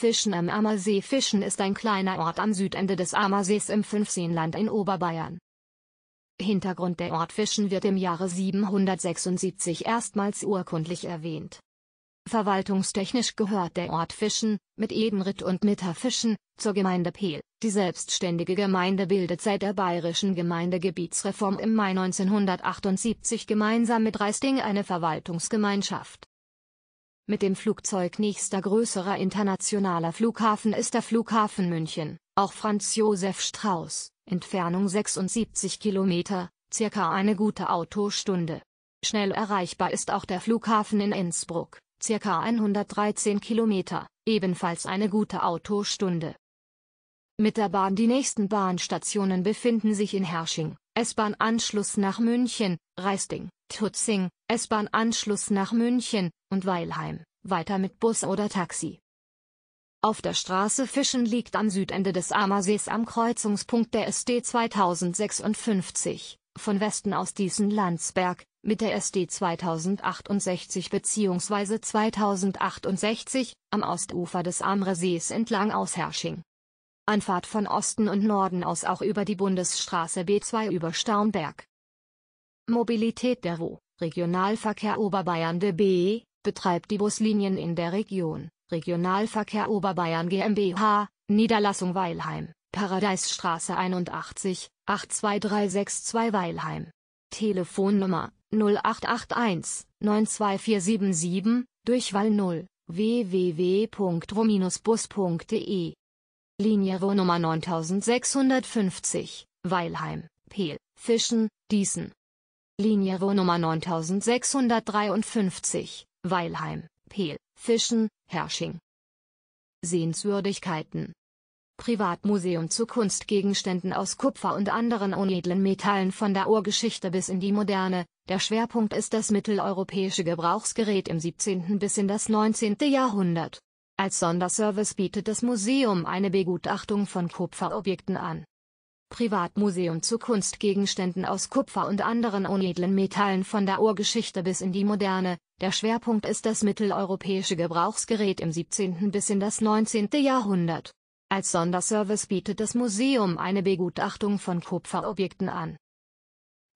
Fischen am Ammersee Fischen ist ein kleiner Ort am Südende des Ammersees im Fünfseenland in Oberbayern. Hintergrund der Ort Fischen wird im Jahre 776 erstmals urkundlich erwähnt. Verwaltungstechnisch gehört der Ort Fischen, mit Edenritt und Mitterfischen, zur Gemeinde Pehl. Die selbstständige Gemeinde bildet seit der bayerischen Gemeindegebietsreform im Mai 1978 gemeinsam mit Reisting eine Verwaltungsgemeinschaft. Mit dem Flugzeug nächster größerer internationaler Flughafen ist der Flughafen München, auch Franz Josef Strauß, Entfernung 76 Kilometer, circa eine gute Autostunde. Schnell erreichbar ist auch der Flughafen in Innsbruck, circa 113 Kilometer, ebenfalls eine gute Autostunde. Mit der Bahn Die nächsten Bahnstationen befinden sich in Hersching, S-Bahn-Anschluss nach München, Reisting, Tutzing, S-Bahn-Anschluss nach München und Weilheim, weiter mit Bus oder Taxi. Auf der Straße Fischen liegt am Südende des Ammersees am Kreuzungspunkt der SD 2056, von Westen aus diesen Landsberg, mit der SD 2068 bzw. 2068, am Ostufer des Ammersees entlang aus Hersching. Anfahrt von Osten und Norden aus auch über die Bundesstraße B2 über Starnberg. Mobilität der RO, Regionalverkehr Oberbayern DB, betreibt die Buslinien in der Region, Regionalverkehr Oberbayern GmbH, Niederlassung Weilheim, Paradeisstraße 81, 82362 Weilheim. Telefonnummer 0881 92477, Durchwahl 0, www.ro-bus.de Linie Wohnnummer 9650, Weilheim, Pehl, Fischen, Diesen. Linie Wohnnummer 9653, Weilheim, Pehl, Fischen, Hersching. Sehenswürdigkeiten Privatmuseum zu Kunstgegenständen aus Kupfer und anderen unedlen Metallen von der Urgeschichte bis in die Moderne. Der Schwerpunkt ist das mitteleuropäische Gebrauchsgerät im 17. bis in das 19. Jahrhundert. Als Sonderservice bietet das Museum eine Begutachtung von Kupferobjekten an. Privatmuseum zu Kunstgegenständen aus Kupfer und anderen unedlen Metallen von der Urgeschichte bis in die Moderne. Der Schwerpunkt ist das mitteleuropäische Gebrauchsgerät im 17. bis in das 19. Jahrhundert. Als Sonderservice bietet das Museum eine Begutachtung von Kupferobjekten an.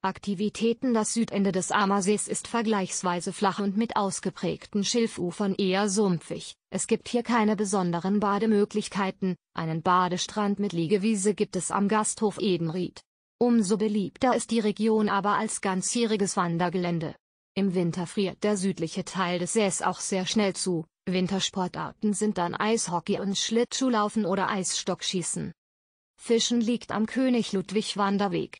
Aktivitäten Das Südende des Ammersees ist vergleichsweise flach und mit ausgeprägten Schilfufern eher sumpfig. Es gibt hier keine besonderen Bademöglichkeiten, einen Badestrand mit Liegewiese gibt es am Gasthof Edenried. Umso beliebter ist die Region aber als ganzjähriges Wandergelände. Im Winter friert der südliche Teil des Sees auch sehr schnell zu, Wintersportarten sind dann Eishockey und Schlittschuhlaufen oder Eisstockschießen. Fischen liegt am König Ludwig Wanderweg.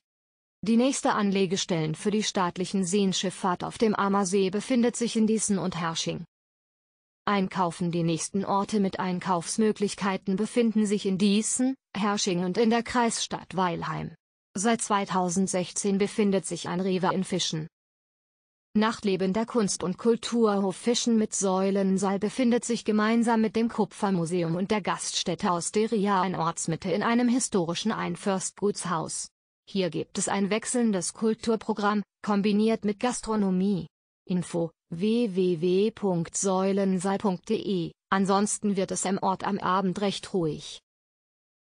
Die nächste Anlegestellen für die staatlichen Seenschifffahrt auf dem Ammersee befindet sich in Diesen und Hersching. Einkaufen Die nächsten Orte mit Einkaufsmöglichkeiten befinden sich in Diesen, Hersching und in der Kreisstadt Weilheim. Seit 2016 befindet sich ein Rewe in Fischen. Nachtleben der Kunst- und Kulturhof Fischen mit Säulensaal befindet sich gemeinsam mit dem Kupfermuseum und der Gaststätte aus Deria in Ortsmitte in einem historischen Einförstgutshaus. Hier gibt es ein wechselndes Kulturprogramm, kombiniert mit Gastronomie. Info www.säulensei.de, ansonsten wird es im Ort am Abend recht ruhig.